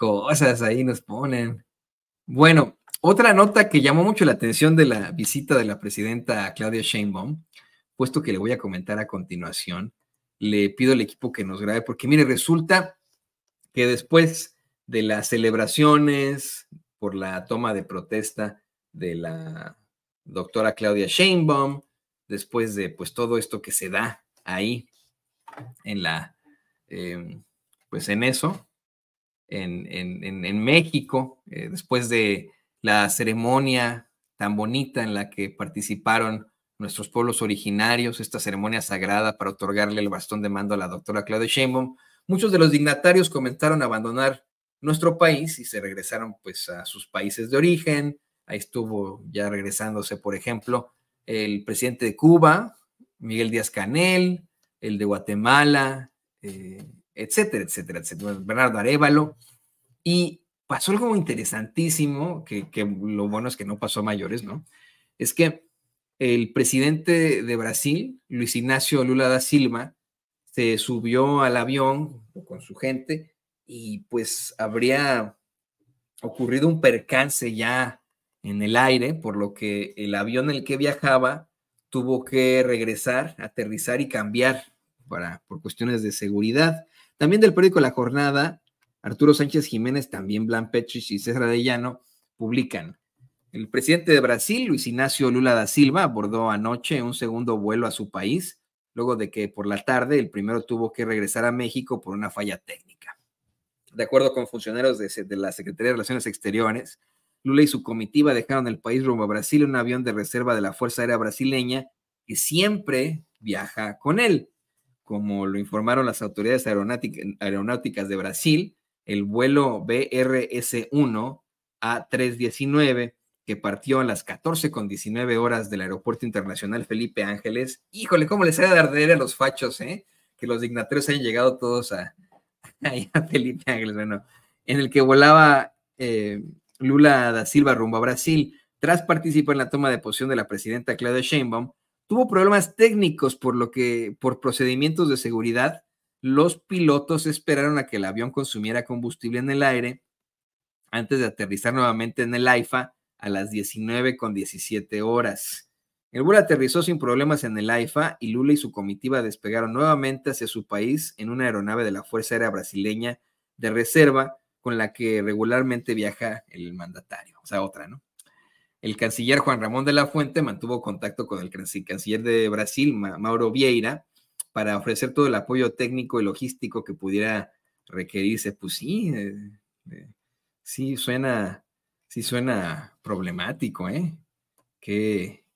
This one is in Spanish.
cosas ahí nos ponen. Bueno, otra nota que llamó mucho la atención de la visita de la presidenta Claudia Sheinbaum, puesto que le voy a comentar a continuación, le pido al equipo que nos grabe, porque mire, resulta que después de las celebraciones por la toma de protesta de la doctora Claudia Sheinbaum, después de pues todo esto que se da ahí en la, em, pues en eso, en, México, eh, después de la ceremonia tan bonita en la que participaron nuestros pueblos originarios, esta ceremonia sagrada para otorgarle el bastón de mando a la doctora Claudia Sheinbaum, muchos de los dignatarios comenzaron a abandonar nuestro país y se regresaron pues a sus países de origen. Ahí estuvo ya regresándose, por ejemplo, el presidente de Cuba, Miguel Díaz Canel, el de Guatemala, eh, etcétera, etcétera, etcétera. Bernardo Arevalo. Y pasó algo interesantísimo, que, lo bueno es que no pasó mayores, ¿no? Es que el presidente de Brasil, Luis Ignacio Lula da Silva, se subió al avión con su gente y pues habría ocurrido un percance ya en el aire, por lo que el avión en el que viajaba tuvo que regresar, aterrizar y cambiar para, por cuestiones de seguridad. También del periódico La Jornada, Arturo Sánchez Jiménez, también Blan Petrich y César llano publican. El presidente de Brasil, Luis Ignacio Lula da Silva, abordó anoche un segundo vuelo a su país, luego de que por la tarde el primero tuvo que regresar a México por una falla técnica. De acuerdo con funcionarios de, de la Secretaría de Relaciones Exteriores, Lula y su comitiva dejaron el país rumbo a Brasil en un avión de reserva de la Fuerza Aérea Brasileña que siempre viaja con él. Como lo informaron las autoridades aeronáuticas de Brasil, el vuelo BRS-1 A319 que partió a las 14.19 horas del Aeropuerto Internacional Felipe Ángeles. Híjole, cómo les dar de arder a los fachos, ¿eh? Que los dignatarios hayan llegado todos a, Felipe Ángeles, bueno, en el que volaba eh, Lula da Silva rumbo a Brasil. Tras participar en la toma de posición de la presidenta Claudia Sheinbaum, tuvo problemas técnicos por lo que, por procedimientos de seguridad, los pilotos esperaron a que el avión consumiera combustible en el aire antes de aterrizar nuevamente en el AIFA a las 19.17 con horas. El vuelo aterrizó sin problemas en el AIFA y Lula y su comitiva despegaron nuevamente hacia su país en una aeronave de la Fuerza Aérea Brasileña de Reserva con la que regularmente viaja el mandatario. O sea, otra, ¿no? el canciller Juan Ramón de la Fuente mantuvo contacto con el canciller de Brasil, Mauro Vieira, para ofrecer todo el apoyo técnico y logístico que pudiera requerirse. Pues sí, eh, eh, sí suena, sí suena problemático, ¿eh? que...